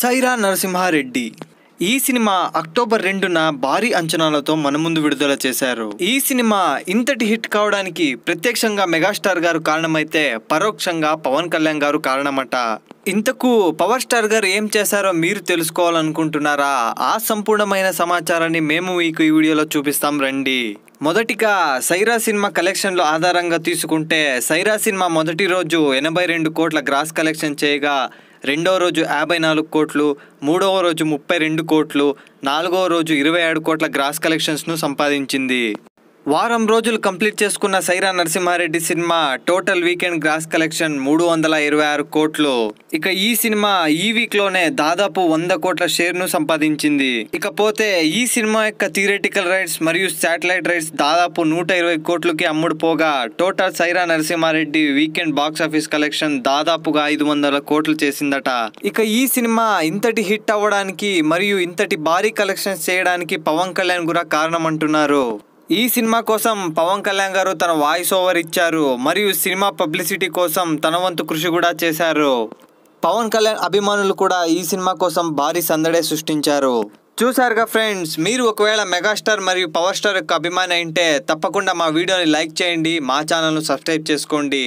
సైరా నరసింహారెడ్డి ఈ cinema October రెండున భారీ అంచనాలతో మన ముందు విడుదల చేశారు ఈ సినిమా ఇంతటి హిట్ కావడానికి ప్రత్యక్షంగా మెగాస్టార్ గారు కారణమైతే పరోక్షంగా పవన్ కళ్యాణ్ గారు కారణమట ఇంతకు పవర్ స్టార్ గారు ఏం చేశారో మీరు తెలుసుకోవాలనుకుంటున్నారా ఆ సంపూర్ణమైన సమాచారాన్ని మేము మీకు ఈ వీడియోలో చూపిస్తాం రండి మొదటిగా సైరా సినిమా కలెక్షన్లు ఆధారంగా తీసుకుంటే సైరా సినిమా మొదటి రోజు ఎనభై రెండు కోట్ల గ్రాస్ కలెక్షన్ చేయగా రెండవ రోజు యాభై నాలుగు కోట్లు మూడవ రోజు ముప్పై రెండు కోట్లు నాలుగవ రోజు ఇరవై ఏడు కోట్ల గ్రాస్ కలెక్షన్స్ను సంపాదించింది వారం రోజులు కంప్లీట్ చేసుకున్న Sye Raa Narasimha Reddy cinema total weekend gross collection మూడు వందల ఇరవై ఆరు కోట్లు ఇక ఈ సినిమా ఈ వీక్ లోనే దాదాపు వంద కోట్ల షేర్ ను సంపాదించింది ఇకపోతే ఈ సినిమా యొక్క థియరిటికల్ రైట్స్ మరియు శాటిలైట్ రైట్స్ దాదాపు నూట ఇరవై కోట్లకి అమ్ముడుపోగా total Sye Raa Narasimha Reddy weekend box office collection దాదాపుగా ఐదు వందల కోట్లు చేసిందట ఇక ఈ సినిమా ఇంతటి హిట్ అవ్వడానికి మరియు ఇంతటి భారీ కలెక్షన్స్ చేయడానికి పవన్ కళ్యాణ్ కూడా కారణం అంటున్నారు ఈ సినిమా కోసం పవన్ కళ్యాణ్ గారు తన వాయిస్ ఓవర్ ఇచ్చారు మరియు సినిమా పబ్లిసిటీ కోసం తన వంతు కృషి కూడా చేశారు పవన్ కళ్యాణ్ అభిమానులు కూడా ఈ సినిమా కోసం భారీ సందడే సృష్టించారు చూసారుగా ఫ్రెండ్స్ మీరు ఒకవేళ మెగాస్టార్ మరియు పవర్ స్టార్ యొక్క అభిమాని అయింటే తప్పకుండా మా వీడియోని లైక్ చేయండి మా ఛానల్ను సబ్స్క్రైబ్ చేసుకోండి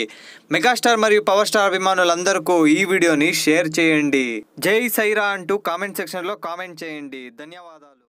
మెగాస్టార్ మరియు పవర్ స్టార్ అభిమానులందరికీ ఈ వీడియోని షేర్ చేయండి జై సైరా అంటూ కామెంట్ సెక్షన్లో కామెంట్ చేయండి ధన్యవాదాలు